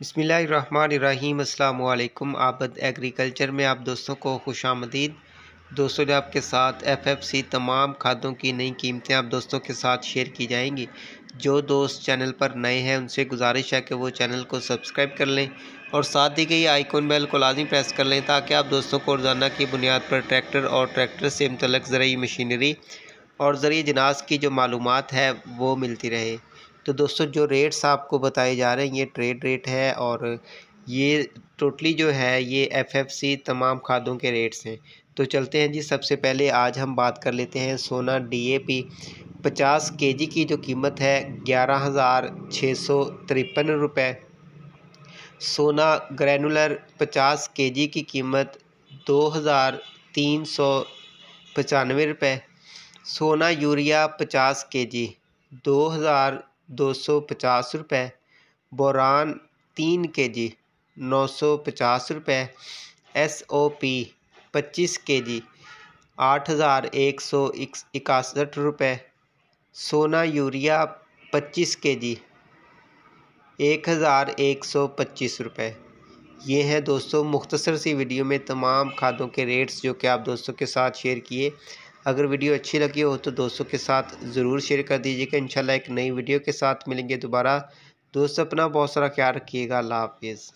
बसमीम् अल्लाम आबद एग्रीकल्चर में आप दोस्तों को खुश आमदीद दोस्तों आपके साथ एफ एफ सी तमाम खादों की नई कीमतें आप दोस्तों के साथ शेयर की जाएंगी जो दोस्त चैनल पर नए हैं उनसे गुजारिश है कि वो चैनल को सब्सक्राइब कर लें और साथ ही गई आइकॉन बेल को लाजमी प्रेस कर लें ताकि आप दोस्तों को रोज़ाना की बुनियाद पर ट्रैक्टर और ट्रैक्टर से मुतलक ज़रिए मशीनरी और ज़रिए जनाज की जो मालूम है वो मिलती रहे तो दोस्तों जो रेट्स आपको बताए जा रहे हैं ये ट्रेड रेट है और ये टोटली जो है ये एफएफसी तमाम खादों के रेट्स हैं तो चलते हैं जी सबसे पहले आज हम बात कर लेते हैं सोना डीएपी 50 केजी की जो कीमत है ग्यारह हज़ार छः सौ तिरपन रुपये सोना ग्रैनुलर 50 केजी की कीमत दो हज़ार तीन सौ पचानवे रुपये सोना यूरिया 50 केजी दो हज़ार दो सौ पचास रुपये बोरान तीन के जी नौ सौ पचास रुपये एस ओ पी पच्चीस के जी आठ हज़ार एक सौ इकसठ रुपये सोना यूरिया पच्चीस के जी एक हज़ार एक सौ पच्चीस रुपये ये हैं दोस्तों मुख्तसर सी वीडियो में तमाम खादों के रेट्स जो कि आप दोस्तों के साथ शेयर किए अगर वीडियो अच्छी लगी हो तो दोस्तों के साथ ज़रूर शेयर कर दीजिएगा इंशाल्लाह एक नई वीडियो के साथ मिलेंगे दोबारा दोस्तों अपना बहुत सारा ख्याल रखिएगा अल्लाह हाफिज़